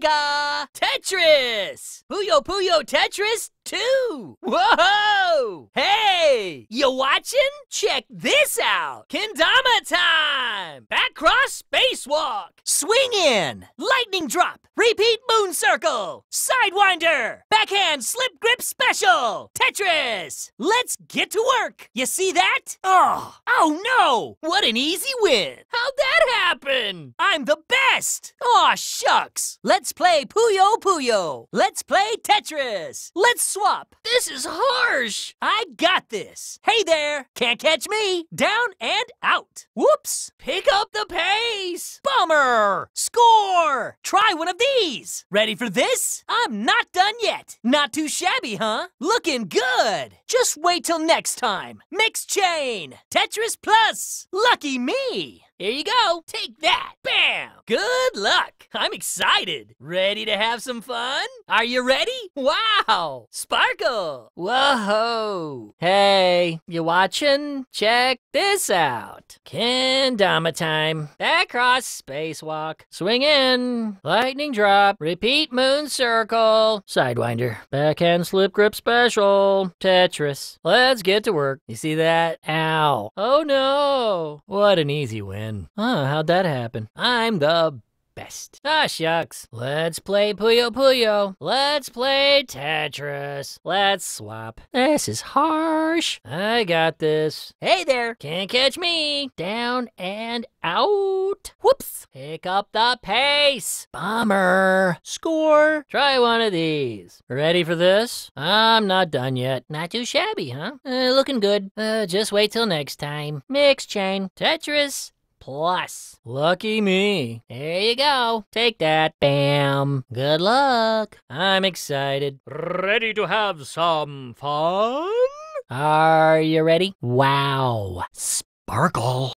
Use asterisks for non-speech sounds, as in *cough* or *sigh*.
Tetris! Puyo Puyo Tetris 2! Whoa! Hey! You watching? Check this out! Kendama time! Back cross spacewalk! Swing in! Lightning drop! Repeat moon circle! Sidewinder! Backhand slip grip special! Tetris! Let's get to work! You see that? Oh! Oh no! What an easy win! happen! I'm the best! Aw, shucks! Let's play Puyo Puyo! Let's play Tetris! Let's swap! This is harsh! I got this! Hey there! Can't catch me! Down and out! Whoops! Pick up the pen! Bummer! Score! Try one of these! Ready for this? I'm not done yet! Not too shabby, huh? Looking good! Just wait till next time! Mix chain! Tetris Plus! Lucky me! Here you go! Take that! Bam! Good luck! *laughs* I'm excited. Ready to have some fun? Are you ready? Wow! Sparkle! Whoa! Hey, you watching? Check this out. Kendama time. Back cross spacewalk. Swing in. Lightning drop. Repeat moon circle. Sidewinder. Backhand slip grip special. Tetris. Let's get to work. You see that? Ow. Oh no! What an easy win. Huh? how'd that happen? I'm the best. Ah, shucks. Let's play Puyo Puyo. Let's play Tetris. Let's swap. This is harsh. I got this. Hey there. Can't catch me. Down and out. Whoops. Pick up the pace. Bomber. Score. Try one of these. Ready for this? I'm not done yet. Not too shabby, huh? Uh, looking good. Uh, just wait till next time. Mix chain. Tetris plus. Lucky me. There you go. Take that. Bam. Good luck. I'm excited. Ready to have some fun? Are you ready? Wow. Sparkle.